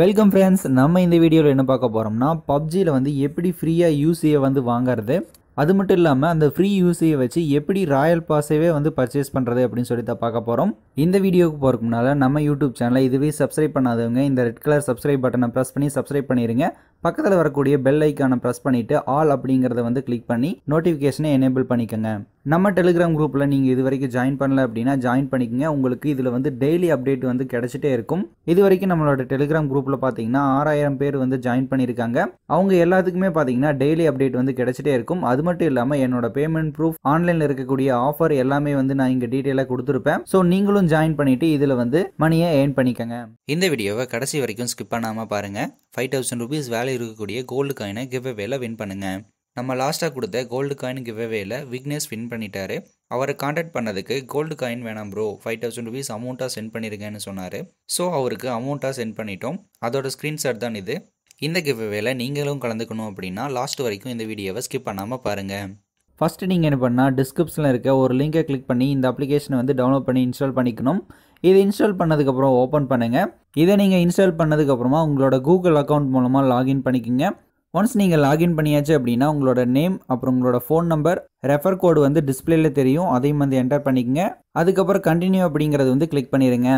welcome friends நம்ம இந்த வீடியோவில் என்ன பார்க்க போகிறோம்னா பப்ஜியில் வந்து எப்படி ஃப்ரீயாக யூசியை வந்து வாங்குறது அது மட்டும் இல்லாமல் அந்த ஃப்ரீ யூசியை வச்சு எப்படி ராயல் பாஸவே வந்து பர்ச்சேஸ் பண்ணுறது அப்படின்னு சொல்லி தான் பார்க்க போகிறோம் இந்த வீடியோவுக்கு போகிறதுக்கு முன்னால் நம்ம யூடியூப் சேனலை இதுவே சப்ஸ்கிரைப் பண்ணாதவங்க இந்த ரெட் கலர் சப்ஸ்கிரைப் பட்டனை ப்ரெஸ் பண்ணி சப்ஸ்கிரைப் பண்ணிடுங்க பக்கத்தில் வரக்கூடிய பெல் ஐக்கானை ப்ரெஸ் பண்ணிவிட்டு ஆல் அப்படிங்கிறத வந்து கிளிக் பண்ணி நோட்டிஃபிகேஷனை எனேபிள் பண்ணிக்கோங்க நம்ம டெலிகிராம் குரூப்பில் நீங்கள் இது வரைக்கும் ஜாயின் பண்ணல அப்படின்னா ஜாயின் பண்ணிக்கங்க உங்களுக்கு இதில் வந்து டெய்லி அப்டேட் வந்து கிடச்சிட்டே இருக்கும் இது வரைக்கும் நம்மளோட டெலிகிராம் குரூப்பில் பார்த்தீங்கன்னா ஆறாயிரம் பேர் வந்து ஜாயின் பண்ணியிருக்காங்க அவங்க எல்லாத்துக்குமே பார்த்தீங்கன்னா டெய்லி அப்டேட் வந்து கிடச்சிட்டே இருக்கும் அது மட்டும் இல்லாமல் என்னோட பேமெண்ட் ப்ரூஃப் ஆன்லைனில் இருக்கக்கூடிய ஆஃபர் எல்லாமே வந்து நான் இங்கே டீட்டெயிலாக கொடுத்துருப்பேன் ஸோ நீங்களும் ஜாயின் பண்ணிவிட்டு இதில் வந்து மணியை ஏர்ன் பண்ணிக்கங்க இந்த வீடியோவை கடைசி வரைக்கும் ஸ்கிப் பண்ணாமல் பாருங்கள் ஃபைவ் தௌசண்ட் ருபீஸ் கையில் இருக்கக்கூடிய கோல்டு காயினை கிவ் அவேல வின் பண்ணுங்கள் நம்ம லாஸ்ட்டாக கொடுத்த கோல்டு காயின் கிவ் அவேல விக்னேஷ் வின் பண்ணிட்டாரு அவரை காண்டாக்ட் பண்ணதுக்கு கோல்டு காயின் வேணாம் ப்ரோ ஃபைவ் தௌசண்ட் ருபீஸ் அமௌண்ட்டாக சென்ட் பண்ணியிருக்கேன்னு சொன்னார் ஸோ அவருக்கு அமௌண்ட்டாக சென்ட் பண்ணிட்டோம் அதோட ஸ்க்ரீன்ஷாட் தான் இது இந்த கிவ் அவேல நீங்களும் கலந்துக்கணும் அப்படின்னா லாஸ்ட் வரைக்கும் இந்த வீடியோவை ஸ்கிப் பண்ணாமல் பாருங்கள் ஃபஸ்ட்டு நீங்கள் என்ன பண்ணால் டிஸ்கிரிப்ஷனில் இருக்க ஒரு லிங்கை கிளிக் பண்ணி இந்த அப்ளிகேஷனை வந்து டவுன்லோட் பண்ணி இன்ஸ்டால் பண்ணிக்கணும் இதை இன்ஸ்டால் பண்ணதுக்கப்புறம் ஓப்பன் பண்ணுங்கள் இதை நீங்கள் இன்ஸ்டால் பண்ணதுக்கப்புறமா உங்களோட கூகுள் அக்கௌண்ட் மூலமாக லாகின் பண்ணிக்கோங்க ஒன்ஸ் நீங்கள் லாகின் பண்ணியாச்சு அப்படின்னா உங்களோட நேம் அப்புறம் உங்களோட ஃபோன் நம்பர் ரெஃபர் கோடு வந்து டிஸ்பிளேல தெரியும் அதையும் வந்து என்டர் பண்ணிக்கங்க அதுக்கப்புறம் கண்டினியூ அப்படிங்கிறது வந்து கிளிக் பண்ணிடுங்க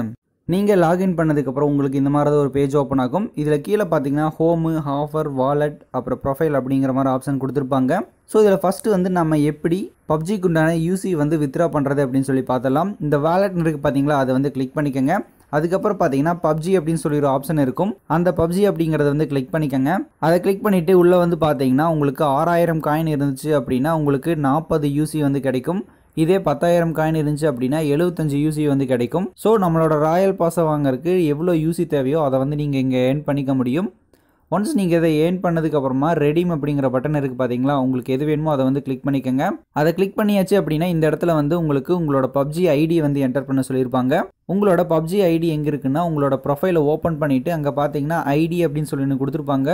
நீங்கள் லாகின் பண்ணதுக்கப்புறம் உங்களுக்கு இந்த மாதிரி ஒரு பேஜ் ஓப்பன் ஆகும் இதில் கீழே பார்த்தீங்கன்னா ஹோமு ஆஃபர் வாலெட் அப்புறம் ப்ரொஃபைல் அப்படிங்கிற மாதிரி ஆப்ஷன் கொடுத்துருப்பாங்க ஸோ இதில் ஃபஸ்ட்டு வந்து நம்ம எப்படி பப்ஜிக்கு உண்டான யூசி வந்து வித்ரா பண்ணுறது அப்படின்னு சொல்லி பார்த்தலாம் இந்த வேலெட்னு இருக்குது பார்த்தீங்களா அதை வந்து கிளிக் பண்ணிக்கோங்க அதுக்கப்புறம் பார்த்தீங்கன்னா பப்ஜி அப்படின்னு சொல்லி ஒரு ஆப்ஷன் இருக்கும் அந்த பப்ஜி அப்படிங்கிறத வந்து கிளிக் பண்ணிக்கோங்க அதை கிளிக் பண்ணிவிட்டு உள்ளே வந்து பார்த்தீங்கன்னா உங்களுக்கு ஆறாயிரம் காயின் இருந்துச்சு அப்படின்னா உங்களுக்கு நாற்பது யூசி வந்து கிடைக்கும் இதே பத்தாயிரம் காயின் இருந்துச்சு அப்படின்னா எழுபத்தஞ்சு யூசி வந்து கிடைக்கும் ஸோ நம்மளோட ராயல் பாஸை வாங்குறதுக்கு எவ்வளோ யூசி தேவையோ அதை வந்து நீங்கள் இங்கே ஏர்ன் பண்ணிக்க முடியும் ஒன்ஸ் நீங்கள் இதை ஏர்ன் அப்புறமா ரெடிம் அப்படிங்கிற பட்டன் இருக்குது பார்த்தீங்களா உங்களுக்கு எது வேணுமோ அதை வந்து கிளிக் பண்ணிக்கோங்க அதை கிளிக் பண்ணியாச்சு அப்படின்னா இந்த இடத்துல வந்து உங்களுக்கு உங்களோட பப்ஜி ஐடி வந்து என்டர் பண்ண சொல்லியிருப்பாங்க உங்களோட பப்ஜி ஐடி எங்கே இருக்குன்னா உங்களோட ப்ரொஃபைலை ஓப்பன் பண்ணிவிட்டு அங்கே பார்த்தீங்கன்னா ஐடி அப்படின்னு சொல்லி கொடுத்துருப்பாங்க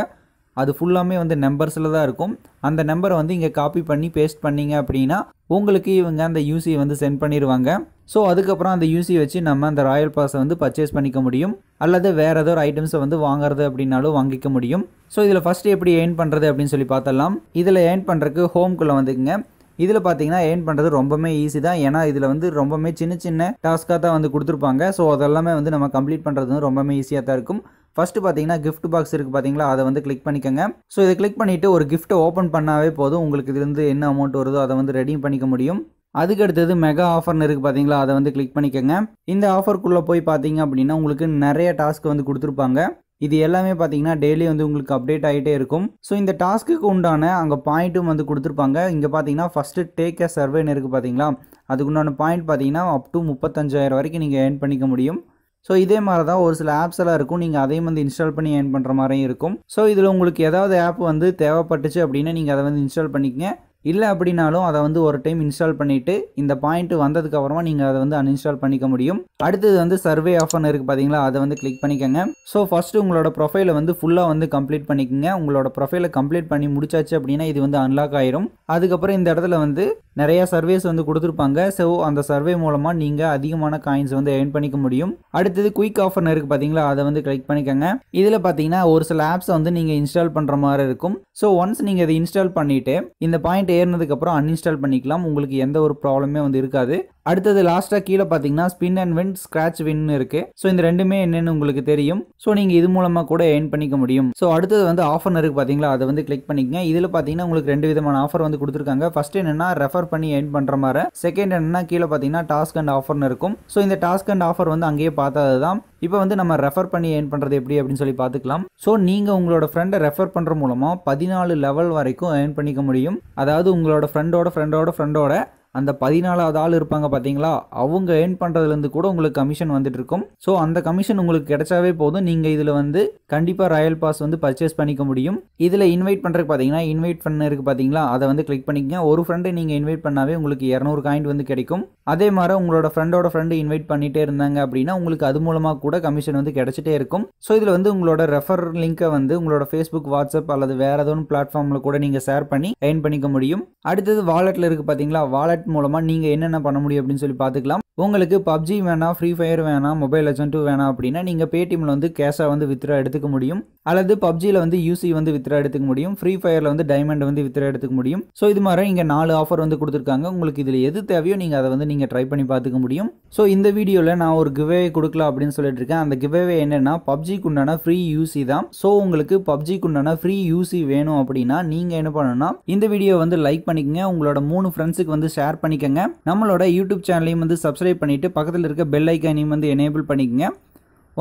அது ஃபுல்லாமே வந்து நம்பர்ஸில் தான் இருக்கும் அந்த நம்பரை வந்து இங்கே காப்பி பண்ணி பேஸ்ட் பண்ணிங்க அப்படின்னா உங்களுக்கு இவங்க அந்த யூசியை வந்து சென்ட் பண்ணிடுவாங்க ஸோ அதுக்கப்புறம் அந்த யூசி வச்சு நம்ம அந்த ராயல் பாஸை வந்து பர்ச்சேஸ் பண்ணிக்க முடியும் அல்லது வேறு ஏதோ ஒரு ஐட்டம்ஸை வந்து வாங்குறது அப்படின்னாலும் வாங்கிக்க முடியும் ஸோ இதில் ஃபஸ்ட்டு எப்படி ஏர்ன் பண்ணுறது அப்படின்னு சொல்லி பார்த்தலாம் இதில் ஏர்ன் பண்ணுறக்கு ஹோம்குள்ளே வந்துக்குங்க இதில் பார்த்தீங்கன்னா ஏர்ன் பண்ணுறது ரொம்பவே ஈஸி தான் ஏன்னா இதில் வந்து ரொம்பவே சின்ன சின்ன டாஸ்க்காக தான் வந்து கொடுத்துருப்பாங்க ஸோ அதெல்லாமே வந்து நம்ம கம்ப்ளீட் பண்ணுறது வந்து ரொம்பவே ஈஸியாக தான் இருக்கும் ஃபஸ்ட்டு பார்த்தீங்கன்னா கிஃப்ட் பாக்ஸ் இருக்குது பார்த்தீங்களா அதை வந்து கிளிக் பண்ணிக்கோங்க ஸோ இதை கிளிக் பண்ணிவிட்டு ஒரு கிஃப்ட்டை ஓப்பன் பண்ணாவே போதும் உங்களுக்கு இதுலேருந்து என்ன அமௌண்ட் வருதோ அதை வந்து ரெடியும் பண்ணிக்க முடியும் அதுக்கு அடுத்தது மெகா ஆஃபர்னு இருக்குது பார்த்தீங்களா அதை வந்து கிளிக் பண்ணிக்கோங்க இந்த ஆஃபர்க்குள்ளே போய் பார்த்தீங்க அப்படின்னா உங்களுக்கு நிறைய டாஸ்க் வந்து கொடுத்துருப்பாங்க இது எல்லாமே பார்த்தீங்கன்னா டெய்லி வந்து உங்களுக்கு அப்டேட் ஆகிட்டே இருக்கும் ஸோ இந்த டாஸ்க்குக்கு உண்டான அங்கே பாயிண்ட்டும் வந்து கொடுத்துருப்பாங்க இங்கே பார்த்தீங்கன்னா ஃபஸ்ட்டு டேக் ஏ சர்வேன்னு இருக்குது பார்த்தீங்களா அதுக்கு உண்டான பாயிண்ட் பார்த்தீங்கன்னா அப் டு முப்பத்தஞ்சாயிரம் வரைக்கும் நீங்கள் ஏர்ன் பண்ணிக்க முடியும் ஸோ இதே மாதிரி தான் ஒரு சில ஆப்ஸ் எல்லாம் இருக்கும் நீங்கள் அதையும் வந்து இன்ஸ்டால் பண்ணி ஏர்ன் பண்ணுற மாதிரியும் இருக்கும் ஸோ இதில் உங்களுக்கு ஏதாவது ஆப் வந்து தேவைப்பட்டுச்சு அப்படின்னா நீங்கள் அதை வந்து இன்ஸ்டால் பண்ணிக்கங்க இல்லை அப்படின்னாலும் அதை வந்து ஒரு டைம் இன்ஸ்டால் பண்ணிவிட்டு இந்த பாயிண்ட் வந்ததுக்கு அப்புறமா நீங்கள் அதை வந்து அன்இன்ஸ்டால் பண்ணிக்க முடியும் அடுத்தது வந்து சர்வே ஆஃபன் இருக்குது பார்த்தீங்களா அதை வந்து கிளிக் பண்ணிக்கோங்க ஸோ ஃபஸ்ட்டு உங்களோட ப்ரொஃபைலை வந்து ஃபுல்லாக வந்து கம்ப்ளீட் பண்ணிக்கோங்க உங்களோட ப்ரொஃபைலை கம்ப்ளீட் பண்ணி முடிச்சாச்சு அப்படின்னா இது வந்து அன்லாக் ஆயிரும் அதுக்கப்புறம் இந்த இடத்துல வந்து நிறையா சர்வேஸ் வந்து கொடுத்துருப்பாங்க ஸோ அந்த சர்வே மூலமாக நீங்கள் அதிகமான காயின்ஸ் வந்து ஏர்ன் பண்ணிக்க முடியும் அடுத்தது குயிக் ஆஃபர்னு இருக்குது பார்த்தீங்களா அதை வந்து கிளிக் பண்ணிக்கோங்க இதில் பார்த்தீங்கன்னா ஒரு சில ஆப்ஸை வந்து நீங்கள் இன்ஸ்டால் பண்ணுற மாதிரி இருக்கும் ஸோ ஒன்ஸ் நீங்கள் இதை இன்ஸ்டால் பண்ணிவிட்டு இந்த பாயிண்ட் ஏறினதுக்கப்புறம் அன்இன்ஸ்டால் பண்ணிக்கலாம் உங்களுக்கு எந்த ஒரு ப்ராப்ளமே வந்து இருக்காது அடுத்தது லாஸ்ட்டாக கீழே பார்த்தீங்கன்னா spin and win scratch win இருக்குது ஸோ இந்த ரெண்டுமே என்னென்னு உங்களுக்கு தெரியும் ஸோ நீங்கள் இது மூலமாக கூட ஏர்ன் பண்ணிக்க முடியும் ஸோ அடுத்தது வந்து ஆஃபர் இருக்குது பார்த்தீங்களா அதை வந்து கிளிக் பண்ணிக்கங்க இதில் பார்த்தீங்கன்னா உங்களுக்கு ரெண்டு விதமான ஆஃபர் வந்து கொடுத்துருக்காங்க ஃபர்ஸ்ட் என்னென்னா ரெஃபர் பண்ணி ஏர்ன் பண்ணுற மாதிரி செகண்ட் என்னென்னா கீழே பார்த்தீங்கன்னா டாஸ்க் அண்ட் ஆஃபர்னு இருக்கும் ஸோ இந்த டாஸ்க் அண்ட் ஆஃபர் வந்து அங்கேயே பார்த்தது தான் இப்போ வந்து நம்ம ரெஃபர் பண்ணி ஏர்ன் பண்ணுறது எப்படி அப்படின்னு சொல்லி பார்த்துக்கலாம் ஸோ நீங்கள் உங்களோட ஃப்ரெண்டை ரெஃபர் பண்ணுற மூலமாக பதினாலு லெவல் வரைக்கும் ஏர்ன் பண்ணிக்க முடியும் அதாவது உங்களோட ஃப்ரெண்டோட ஃப்ரெண்டோட ஃப்ரெண்டோட அந்த பதினாலாவது ஆள் இருப்பாங்க பார்த்தீங்களா அவங்க ஏர்ன் பண்ணுறதுலேருந்து கூட உங்களுக்கு கமிஷன் வந்துட்டு இருக்கும் ஸோ அந்த கமிஷன் உங்களுக்கு கிடைச்சாவே போதும் நீங்கள் இதில் வந்து கண்டிப்பாக ராயல் பாஸ் வந்து பர்ச்சேஸ் பண்ணிக்க முடியும் இதில் இன்வைட் பண்ணுறதுக்கு பார்த்தீங்கன்னா இன்வைட் பண்ண பார்த்தீங்களா அதை வந்து கிளிக் பண்ணிக்கங்க ஒரு ஃப்ரெண்டு நீங்கள் இன்வைட் பண்ணாவே உங்களுக்கு இரநூறு காயின் வந்து கிடைக்கும் அதே மாதிரி உங்களோட ஃப்ரெண்டோட ஃப்ரெண்டு இன்வைட் பண்ணிகிட்டே இருந்தாங்க அப்படின்னா உங்களுக்கு அது மூலமாக கூட கமிஷன் வந்து கிடைச்சிட்டே இருக்கும் ஸோ இதில் வந்து உங்களோட ரெஃபர் லிங்க்கை வந்து உங்களோட ஃபேஸ்புக் வாட்ஸ்அப் அல்லது வேறு ஏதோ பிளாட்ஃபார்மில் கூட நீங்கள் ஷேர் பண்ணி ஏர்ன் பண்ணிக்க முடியும் அடுத்தது வாலெட்டில் இருக்குது பார்த்தீங்களா வாலெட் மெத்தட் மூலமாக நீங்கள் என்னென்ன பண்ண முடியும் அப்படின்னு சொல்லி பார்த்துக்கலாம் உங்களுக்கு பப்ஜி வேணாம் ஃப்ரீ ஃபயர் வேணாம் மொபைல் லெஜன் வேணாம் அப்படின்னா நீங்கள் பேடிஎம்மில் வந்து கேஷாக வந்து வித்ரா எடுத்துக்க முடியும் அல்லது பப்ஜியில் வந்து யூசி வந்து வித்ரா எடுத்துக்க முடியும் ஃப்ரீ ஃபயரில் வந்து டைமண்ட் வந்து வித்ரா எடுத்துக்க முடியும் ஸோ இது மாதிரி இங்கே நாலு ஆஃபர் வந்து கொடுத்துருக்காங்க உங்களுக்கு இதில் எது தேவையோ நீங்கள் அதை வந்து நீங்கள் ட்ரை பண்ணி பார்த்துக்க முடியும் ஸோ இந்த வீடியோவில் நான் ஒரு கிவே கொடுக்கலாம் அப்படின்னு சொல்லிட்டு இருக்கேன் அந்த கிவே என்னென்னா பப்ஜிக்கு உண்டான ஃப்ரீ யூசி தான் ஸோ உங்களுக்கு பப்ஜிக்கு உண்டான ஃப்ரீ யூசி வேணும் அப்படின்னா நீங்கள் என்ன பண்ணணும்னா இந்த வீடியோ வந்து லைக் பண்ணிக்கங்க உங்களோட மூணு ஃப்ரெண்ட்ஸுக்கு வந்து ஷேர் பண்ணிக்கங்க நம்மளோட யூடியூப் சேனலையும் வந்து சப்ஸ்கிரைப் பண்ணிவிட்டு பக்கத்தில் இருக்க பெல் ஐக்கானையும் வந்து எனேபிள் பண்ணிக்கங்க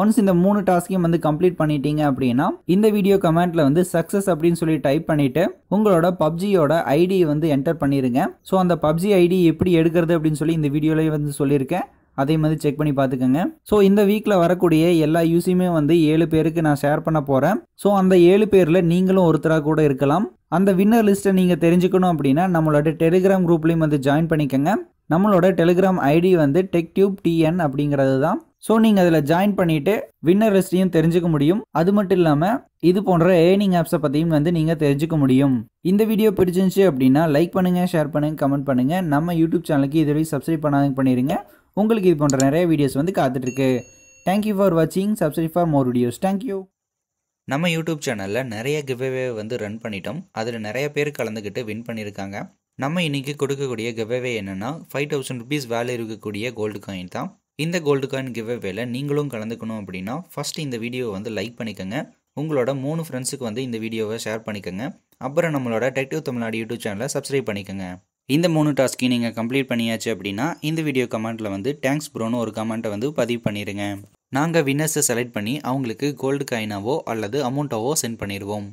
ஒன்ஸ் இந்த மூணு டாஸ்கையும் வந்து கம்ப்ளீட் பண்ணிட்டீங்க அப்படின்னா இந்த வீடியோ கமெண்ட்ல வந்து சக்ஸஸ் அப்படின்னு சொல்லி டைப் பண்ணிட்டு உங்களோட பப்ஜியோட ஐடி வந்து என்டர் பண்ணிருங்க ஸோ அந்த பப்ஜி ஐடி எப்படி எடுக்கிறது அப்படின்னு சொல்லி இந்த வீடியோலேயே வந்து சொல்லியிருக்கேன் அதே மாதிரி செக் பண்ணி பார்த்துக்கோங்க ஸோ இந்த வீக்கில் வரக்கூடிய எல்லா யூஸையுமே வந்து ஏழு பேருக்கு நான் ஷேர் பண்ண போகிறேன் ஸோ அந்த ஏழு பேரில் நீங்களும் ஒருத்தராக கூட இருக்கலாம் அந்த வின்னர் லிஸ்ட்டை நீங்கள் தெரிஞ்சுக்கணும் அப்படின்னா நம்மளோட டெலிகிராம் குரூப்லேயும் வந்து ஜாயின் பண்ணிக்கோங்க நம்மளோட டெலிகிராம் ஐடி வந்து டெக் டியூப் டிஎன் அப்படிங்கிறது தான் ஸோ நீங்கள் அதில் ஜாயின் பண்ணிவிட்டு வின்னர் லிஸ்ட்டையும் தெரிஞ்சுக்க முடியும் அது மட்டும் இல்லாமல் இது போன்ற ஏர்னிங் ஆப்ஸை பற்றியும் வந்து நீங்கள் தெரிஞ்சுக்க முடியும் இந்த வீடியோ பிடிச்சிருந்துச்சு அப்படின்னா லைக் பண்ணுங்கள் ஷேர் பண்ணுங்கள் கமெண்ட் பண்ணுங்கள் நம்ம யூடியூப் சேனலுக்கு இதுவரை சப்ஸ்கிரைப் பண்ணாதங்க பண்ணிடுங்க உங்களுக்கு இது போன்ற நிறைய வீடியோஸ் வந்து காத்துட்ருக்கு தேங்க்யூ ஃபார் வாட்சிங் subscribe for more videos thank you நம்ம யூடியூப் சேனலில் நிறைய கிவ்வே வந்து ரன் பண்ணிட்டோம் அதில் நிறைய பேர் கலந்துக்கிட்டு வின் பண்ணியிருக்காங்க நம்ம இன்றைக்கி கொடுக்கக்கூடிய கிவ்வே என்னென்னா ஃபைவ் தௌசண்ட் ருபீஸ் வேலை இருக்கக்கூடிய கோல்டு காயின் தான் இந்த கோல்டு காயின் அவேல நீங்களும் கலந்துக்கணும் அப்படின்னா ஃபஸ்ட் இந்த வீடியோவை வந்து லைக் பண்ணிக்கோங்க உங்களோட மூணு ஃப்ரெண்ட்ஸுக்கு வந்து இந்த வீடியோவை ஷேர் பண்ணிக்கோங்க அப்புறம் நம்மளோட டெக்டிவ் தமிழ்நாடு யூடியூப் சேனலை சப்ஸ்கிரைப் பண்ணிக்கோங்க இந்த மூணு டாஸ்க்கையும் நீங்கள் கம்ப்ளீட் பண்ணியாச்சு அப்படின்னா இந்த வீடியோ கமெண்ட்டில் வந்து டேங்க்ஸ் ப்ரோன்னு ஒரு கமெண்ட்டை வந்து பதிவு பண்ணிடுங்க நாங்கள் வின்னர்ஸை செலக்ட் பண்ணி அவங்களுக்கு கோல்டு காயினாவோ அல்லது அமௌண்ட்டாவோ சென்ட் பண்ணிடுவோம்